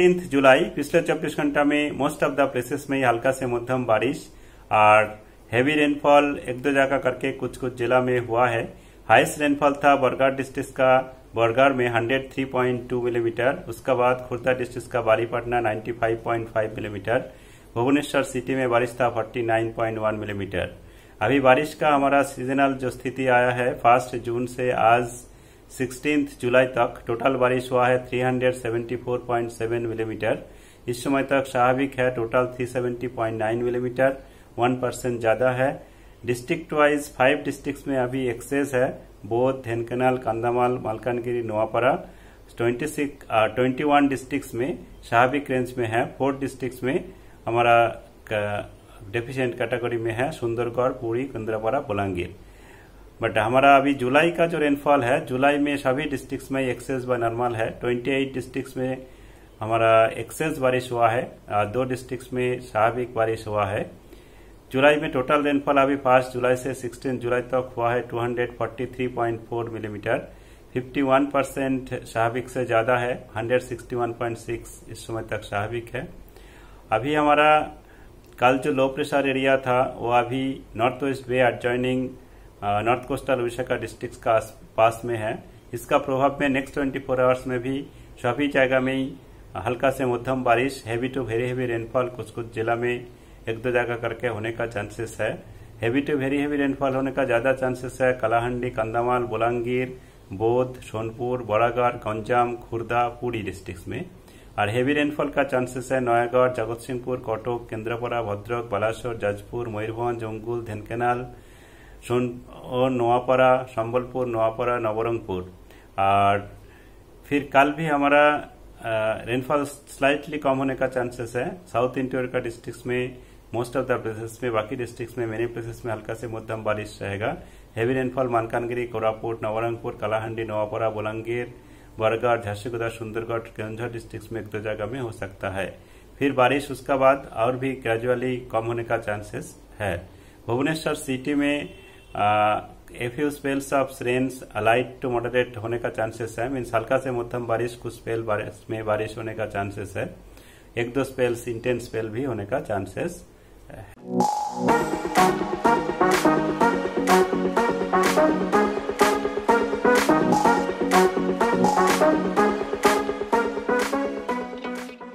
Sixteenth जुलाई पिछले चौबीस घंटा में मोस्ट ऑफ द प्लेसेस में हल्का से मध्यम बारिश और हैवी रेनफॉल एक दो जगह करके कुछ कुछ जिला में हुआ है हाइस्ट रेनफॉल था बरगढ़ डिस्ट्रिक्ट का बरगढ़ में 103.2 मिलीमीटर mm, उसके बाद खुर्दा डिस्ट्रिक्ट का Baripatna 95.5 millimetre mm, Bhubaneswar city में बारिश था 49.1 मिलीमीटर mm. अभी बारिश का हमारा सीजनल जो स्थिति आया है फर्स्ट जून से आज सिक्सटीन जुलाई तक टोटल बारिश हुआ है 374.7 मिलीमीटर इस समय तक स्वाभाविक है टोटल 370.9 मिलीमीटर वन परसेंट ज्यादा है डिस्ट्रिक्ट वाइज फाइव डिस्ट्रिक्ट में अभी एक्सेस है Boudh Dhenkanal Kandhamal Malkangiri Nuapada twenty six twenty one district में स्वाभाविक रेंज में है फोर डिस्ट्रिक्ट में हमारा डेफिशिएंट कैटेगरी में है सुंदरगढ़ पूरी कुंद्रापाड़ा बोलांगीर बट हमारा अभी जुलाई का जो रेनफॉल है जुलाई में सभी डिस्ट्रिक्ट में एक्सेस बाय नॉर्मल है 28 डिस्ट्रिक्ट में हमारा एक्सेस बारिश हुआ है और दो डिस्ट्रिक्ट में स्वाभाविक बारिश हुआ है जुलाई में टोटल रेनफॉल अभी फर्स्ट जुलाई से 16 जुलाई तक तो हुआ है 243.4 मिलीमीटर mm, 51 परसेंट स्वाभाविक से ज़्यादा है 161.6 इस समय तक स्वाभाविक है अभी हमारा कल जो लो प्रेशर एरिया था वो अभी नॉर्थ वेस्ट वे एडजॉइनिंग नॉर्थ कोस्टल उड़ीसा का डिस्ट्रिक्ट का पास में है इसका प्रभाव में नेक्स्ट ट्वेंटी फोर आवर्स में भी सभी जगह में हल्का से मध्यम बारिश heavy to very heavy rainfall कुछ कुछ जिला में एक दो जगह करके होने का चांसेस है heavy to very heavy rainfall होने का ज्यादा चांसेस है कलाहंडी कंधामाल बोलांगीर बौद्ध सोनपुर बड़ागढ़ गंजाम खुर्दा पूरी डिस्ट्रिक्ट में और हैवी रेनफॉल का चांसेस है नयागढ़ जगत सिंहपुर कटक केन्द्रापड़ा भद्रक बालासोर जाजपुर मयूरभंज जंगुल धनकेनाल सोन और नोआपारा संबलपुर नोआपारा नवरंगपुर और फिर कल भी हमारा रेनफॉल स्लाइटली कम होने का चांसेस है साउथ इंटीरियर का डिस्ट्रिक्ट में मोस्ट ऑफ द प्लेसेस में बाकी डिस्ट्रिक्ट में मेनी प्लेसेस में हल्का से मध्यम बारिश रहेगा हैवी रेनफॉल मानकानगिरी कोरापुट नवरंगपुर कलाहंडी नवापरा बुलंगीर बरगढ़ झारसीगुदा सुंदरगढ़ केंद्र डिस्ट्रिक्ट में एक दो जगह में हो सकता है फिर बारिश उसका बाद और भी ग्रेजुअली कम होने का चांसेस है भुवनेश्वर सिटी में few spells of rains a light to moderate होने का चांसेस है मीन्स हल्का से मध्यम बारिश कुछ स्पेल बारिश में बारिश होने का चांसेस है एक दो स्पेल्स इंटेंस स्पेल भी होने का चांसेस है